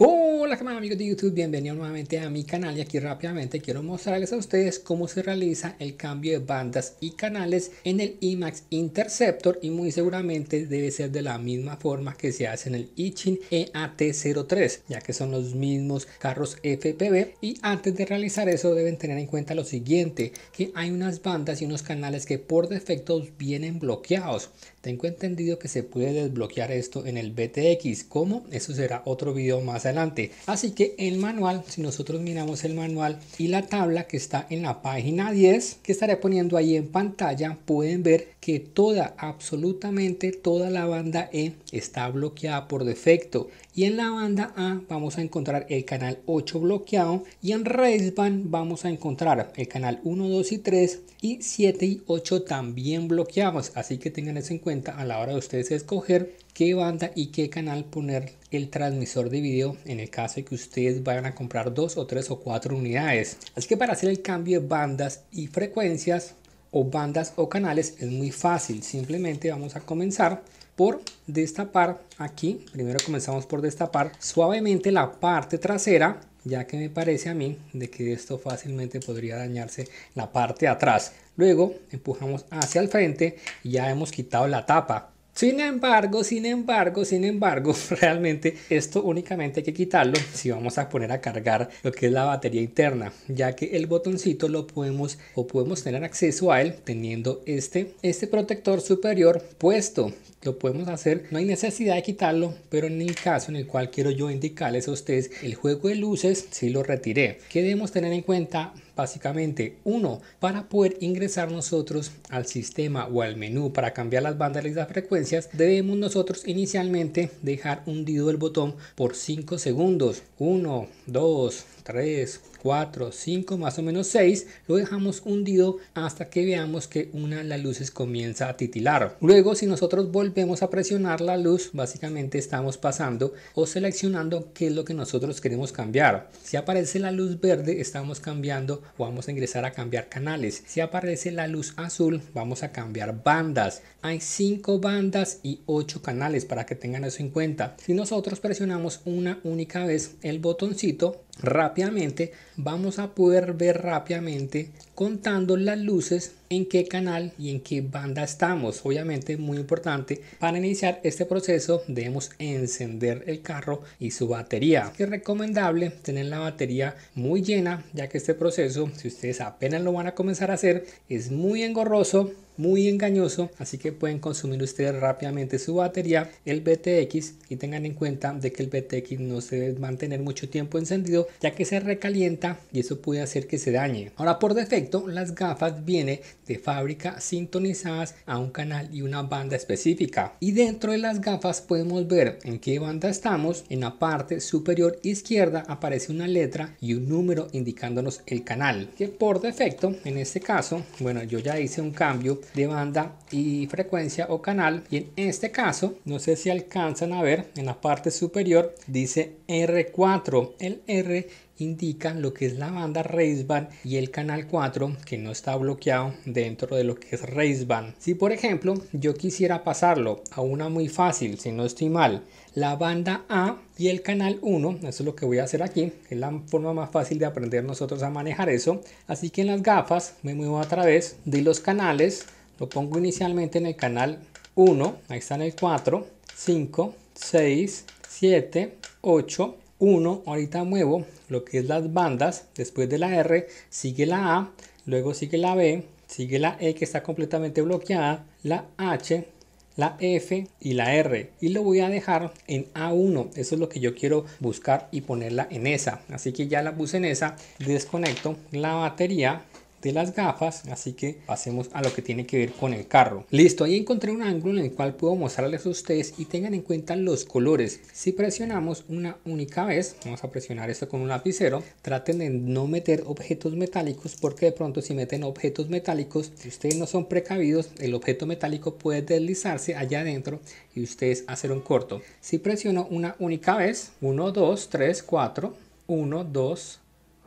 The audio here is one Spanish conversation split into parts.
Oh! Hola, amigos de YouTube? Bienvenidos nuevamente a mi canal y aquí rápidamente quiero mostrarles a ustedes cómo se realiza el cambio de bandas y canales en el IMAX Interceptor y muy seguramente debe ser de la misma forma que se hace en el Ichin EAT03 ya que son los mismos carros FPV y antes de realizar eso deben tener en cuenta lo siguiente que hay unas bandas y unos canales que por defecto vienen bloqueados tengo entendido que se puede desbloquear esto en el BTX como eso será otro video más adelante Así que el manual, si nosotros miramos el manual y la tabla que está en la página 10, que estaré poniendo ahí en pantalla, pueden ver que toda, absolutamente toda la banda E está bloqueada por defecto y en la banda A vamos a encontrar el canal 8 bloqueado y en Band vamos a encontrar el canal 1, 2 y 3 y 7 y 8 también bloqueados, así que tengan eso en cuenta a la hora de ustedes escoger qué banda y qué canal poner el transmisor de video en el caso de que ustedes vayan a comprar dos o tres o cuatro unidades. Así que para hacer el cambio de bandas y frecuencias o bandas o canales es muy fácil, simplemente vamos a comenzar por destapar aquí, primero comenzamos por destapar suavemente la parte trasera, ya que me parece a mí de que esto fácilmente podría dañarse la parte de atrás. Luego empujamos hacia el frente y ya hemos quitado la tapa. Sin embargo, sin embargo, sin embargo, realmente esto únicamente hay que quitarlo si vamos a poner a cargar lo que es la batería interna, ya que el botoncito lo podemos o podemos tener acceso a él teniendo este, este protector superior puesto. Lo podemos hacer, no hay necesidad de quitarlo, pero en el caso en el cual quiero yo indicarles a ustedes el juego de luces, si sí lo retiré. ¿Qué debemos tener en cuenta Básicamente, uno, para poder ingresar nosotros al sistema o al menú para cambiar las bandas y las frecuencias, debemos nosotros inicialmente dejar hundido el botón por 5 segundos. 1, 2, 3, 4, 5, más o menos 6, lo dejamos hundido hasta que veamos que una de las luces comienza a titilar. Luego si nosotros volvemos a presionar la luz, básicamente estamos pasando o seleccionando qué es lo que nosotros queremos cambiar. Si aparece la luz verde, estamos cambiando o vamos a ingresar a cambiar canales. Si aparece la luz azul, vamos a cambiar bandas. Hay 5 bandas y 8 canales para que tengan eso en cuenta. Si nosotros presionamos una única vez el botoncito, rápidamente, vamos a poder ver rápidamente contando las luces, en qué canal y en qué banda estamos. Obviamente muy importante, para iniciar este proceso debemos encender el carro y su batería. Es recomendable tener la batería muy llena ya que este proceso, si ustedes apenas lo van a comenzar a hacer, es muy engorroso muy engañoso, así que pueden consumir ustedes rápidamente su batería, el BTX, y tengan en cuenta de que el BTX no se debe mantener mucho tiempo encendido, ya que se recalienta y eso puede hacer que se dañe. Ahora, por defecto, las gafas vienen de fábrica sintonizadas a un canal y una banda específica. Y dentro de las gafas podemos ver en qué banda estamos. En la parte superior izquierda aparece una letra y un número indicándonos el canal. Que por defecto, en este caso, bueno, yo ya hice un cambio de banda y frecuencia o canal. Y en este caso, no sé si alcanzan a ver, en la parte superior dice R4. El R Indica lo que es la banda Band y el canal 4 que no está bloqueado dentro de lo que es Band. Si por ejemplo yo quisiera pasarlo a una muy fácil, si no estoy mal, la banda A y el canal 1, eso es lo que voy a hacer aquí, es la forma más fácil de aprender nosotros a manejar eso, así que en las gafas me muevo a través de los canales, lo pongo inicialmente en el canal 1, ahí está en el 4, 5, 6, 7, 8, 1, ahorita muevo lo que es las bandas, después de la R sigue la A, luego sigue la B, sigue la E que está completamente bloqueada, la H, la F y la R y lo voy a dejar en A1 eso es lo que yo quiero buscar y ponerla en esa así que ya la puse en esa desconecto la batería de las gafas, así que pasemos a lo que tiene que ver con el carro. Listo, ahí encontré un ángulo en el cual puedo mostrarles a ustedes y tengan en cuenta los colores. Si presionamos una única vez, vamos a presionar esto con un lapicero, traten de no meter objetos metálicos porque de pronto si meten objetos metálicos, si ustedes no son precavidos, el objeto metálico puede deslizarse allá adentro y ustedes hacer un corto. Si presiono una única vez, 1, 2, 3, 4, 1, 2,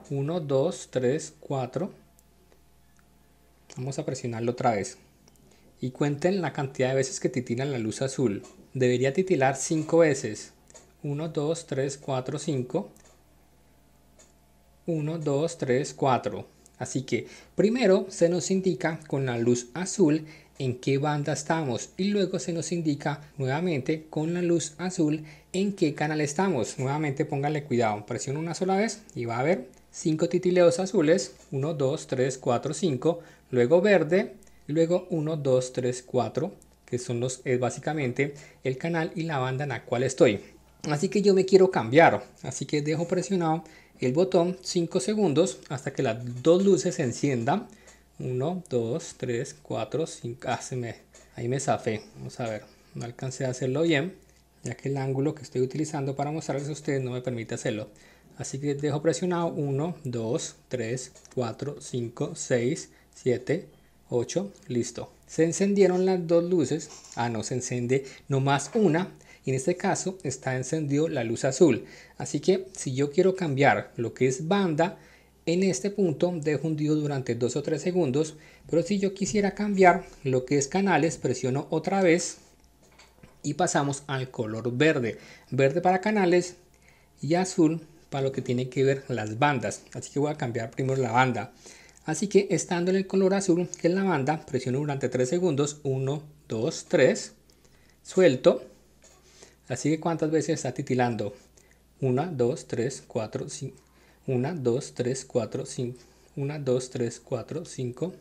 1, 2, 3, 4, Vamos a presionarlo otra vez. Y cuenten la cantidad de veces que titila la luz azul. Debería titilar 5 veces. 1, 2, 3, 4, 5. 1, 2, 3, 4. Así que primero se nos indica con la luz azul en qué banda estamos y luego se nos indica nuevamente con la luz azul en qué canal estamos. Nuevamente pónganle cuidado, presiona una sola vez y va a ver 5 titileos azules, 1, 2, 3, 4, 5, luego verde, luego 1, 2, 3, 4, que son los, es básicamente el canal y la banda en la cual estoy. Así que yo me quiero cambiar, así que dejo presionado el botón 5 segundos hasta que las dos luces se enciendan. 1, 2, 3, 4, 5, ah, se me, ahí me zafé, vamos a ver, no alcancé a hacerlo bien, ya que el ángulo que estoy utilizando para mostrarles a ustedes no me permite hacerlo. Así que dejo presionado 1, 2, 3, 4, 5, 6, 7, 8. Listo. Se encendieron las dos luces. Ah, no, se enciende nomás una. Y en este caso está encendido la luz azul. Así que si yo quiero cambiar lo que es banda, en este punto dejo hundido durante 2 o 3 segundos, pero si yo quisiera cambiar lo que es canales, presiono otra vez y pasamos al color verde. Verde para canales y azul para lo que tiene que ver las bandas. Así que voy a cambiar primero la banda. Así que estando en el color azul, que es la banda, presiono durante 3 segundos. 1, 2, 3. Suelto. Así que cuántas veces está titilando. 1, 2, 3, 4, 5. 1, 2, 3, 4, 5. 1, 2, 3, 4, 5.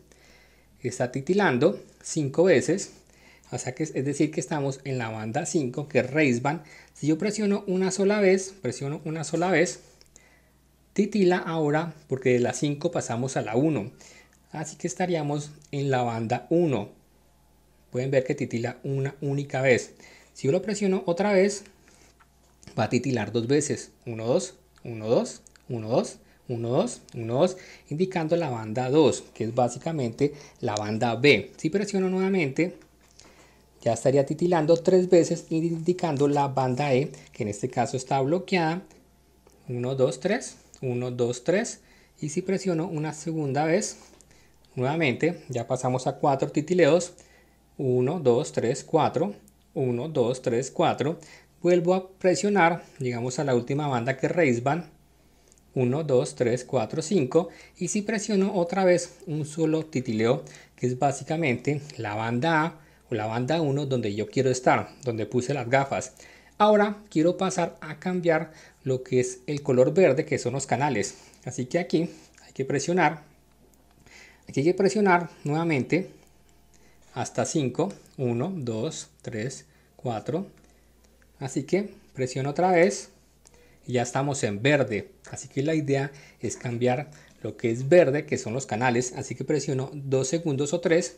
Está titilando 5 veces. O sea que es decir que estamos en la banda 5, que es van Si yo presiono una sola vez, presiono una sola vez, titila ahora porque de la 5 pasamos a la 1. Así que estaríamos en la banda 1. Pueden ver que titila una única vez. Si yo lo presiono otra vez, va a titilar dos veces. 1, 2, 1, 2, 1, 2. 1, 2, 1, 2, indicando la banda 2, que es básicamente la banda B. Si presiono nuevamente, ya estaría titilando tres veces indicando la banda E, que en este caso está bloqueada. 1, 2, 3, 1, 2, 3. Y si presiono una segunda vez, nuevamente, ya pasamos a cuatro titileos. 1, 2, 3, 4, 1, 2, 3, 4. Vuelvo a presionar, llegamos a la última banda que es Band, 1, 2, 3, 4, 5. Y si presiono otra vez un solo titileo, que es básicamente la banda A, la banda 1 donde yo quiero estar, donde puse las gafas. Ahora quiero pasar a cambiar lo que es el color verde, que son los canales. Así que aquí hay que presionar, aquí hay que presionar nuevamente hasta 5, 1, 2, 3, 4. Así que presiono otra vez y ya estamos en verde. Así que la idea es cambiar lo que es verde, que son los canales. Así que presiono 2 segundos o 3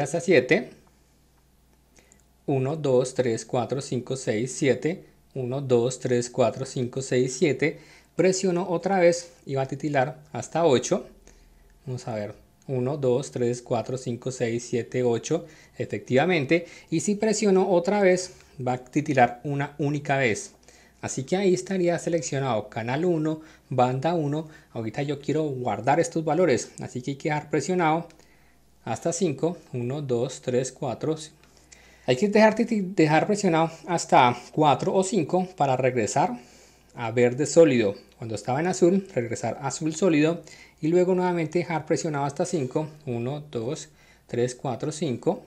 hasta 7, 1, 2, 3, 4, 5, 6, 7, 1, 2, 3, 4, 5, 6, 7, presiono otra vez y va a titilar hasta 8, vamos a ver, 1, 2, 3, 4, 5, 6, 7, 8, efectivamente, y si presiono otra vez va a titilar una única vez, Así que ahí estaría seleccionado canal 1, banda 1. Ahorita yo quiero guardar estos valores, así que hay que dejar presionado hasta 5, 1, 2, 3, 4. Hay que dejar, dejar presionado hasta 4 o 5 para regresar a verde sólido. Cuando estaba en azul, regresar a azul sólido y luego nuevamente dejar presionado hasta 5, 1, 2, 3, 4, 5.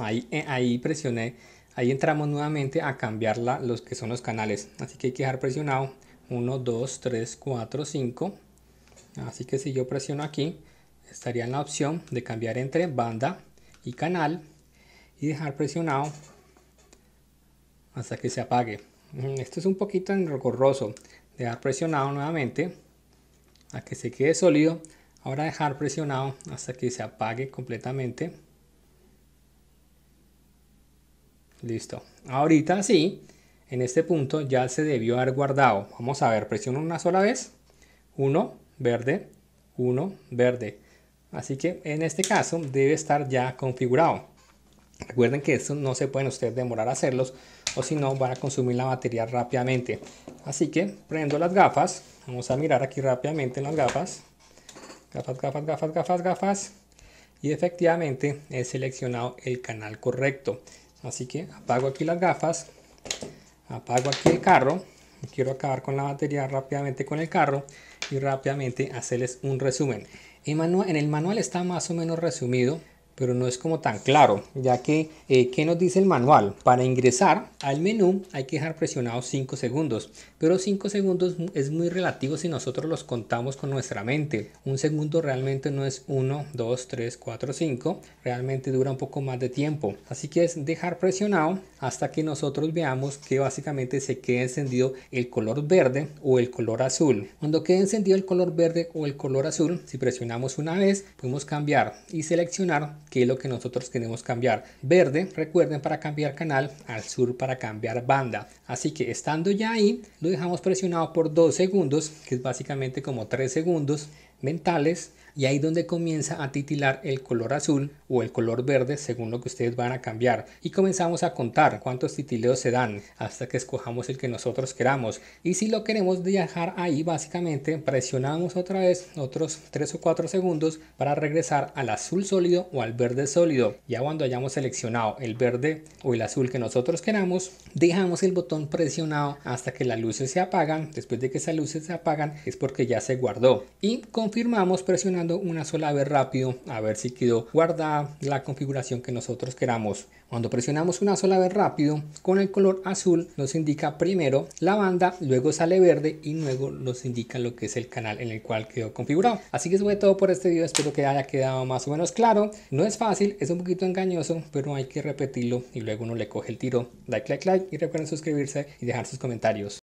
ahí, eh, ahí presioné, ahí entramos nuevamente a cambiar los que son los canales. Así que hay que dejar presionado 1, 2, 3, 4, 5. Así que si yo presiono aquí, estaría en la opción de cambiar entre banda y canal y dejar presionado hasta que se apague. Mm, esto es un poquito engorroso. Dejar presionado nuevamente a que se quede sólido. Ahora dejar presionado hasta que se apague completamente. Listo. Ahorita sí, en este punto ya se debió haber guardado. Vamos a ver, presiono una sola vez. 1, verde, 1, verde. Así que en este caso debe estar ya configurado. Recuerden que esto no se pueden ustedes demorar a hacerlos o si no van a consumir la batería rápidamente. Así que prendo las gafas. Vamos a mirar aquí rápidamente las gafas. Gafas, gafas, gafas, gafas, gafas. Y efectivamente he seleccionado el canal correcto. Así que apago aquí las gafas. Apago aquí el carro. Quiero acabar con la batería rápidamente con el carro y rápidamente hacerles un resumen en el manual está más o menos resumido pero no es como tan claro, ya que, eh, ¿qué nos dice el manual? Para ingresar al menú hay que dejar presionado 5 segundos, pero 5 segundos es muy relativo si nosotros los contamos con nuestra mente. Un segundo realmente no es 1, 2, 3, 4, 5, realmente dura un poco más de tiempo. Así que es dejar presionado hasta que nosotros veamos que básicamente se quede encendido el color verde o el color azul. Cuando quede encendido el color verde o el color azul, si presionamos una vez, podemos cambiar y seleccionar que es lo que nosotros queremos cambiar. Verde, recuerden, para cambiar canal, al sur para cambiar banda. Así que estando ya ahí, lo dejamos presionado por dos segundos, que es básicamente como tres segundos mentales y ahí donde comienza a titilar el color azul o el color verde según lo que ustedes van a cambiar y comenzamos a contar cuántos titileos se dan hasta que escojamos el que nosotros queramos y si lo queremos dejar ahí básicamente presionamos otra vez otros 3 o 4 segundos para regresar al azul sólido o al verde sólido ya cuando hayamos seleccionado el verde o el azul que nosotros queramos dejamos el botón presionado hasta que las luces se apagan después de que esas luces se apagan es porque ya se guardó y confirmamos presionando una sola vez rápido a ver si quedó guardada la configuración que nosotros queramos. Cuando presionamos una sola vez rápido con el color azul nos indica primero la banda, luego sale verde y luego nos indica lo que es el canal en el cual quedó configurado. Así que eso todo por este video, espero que haya quedado más o menos claro. No es fácil, es un poquito engañoso, pero hay que repetirlo y luego uno le coge el tiro. Like, like, like y recuerden suscribirse y dejar sus comentarios.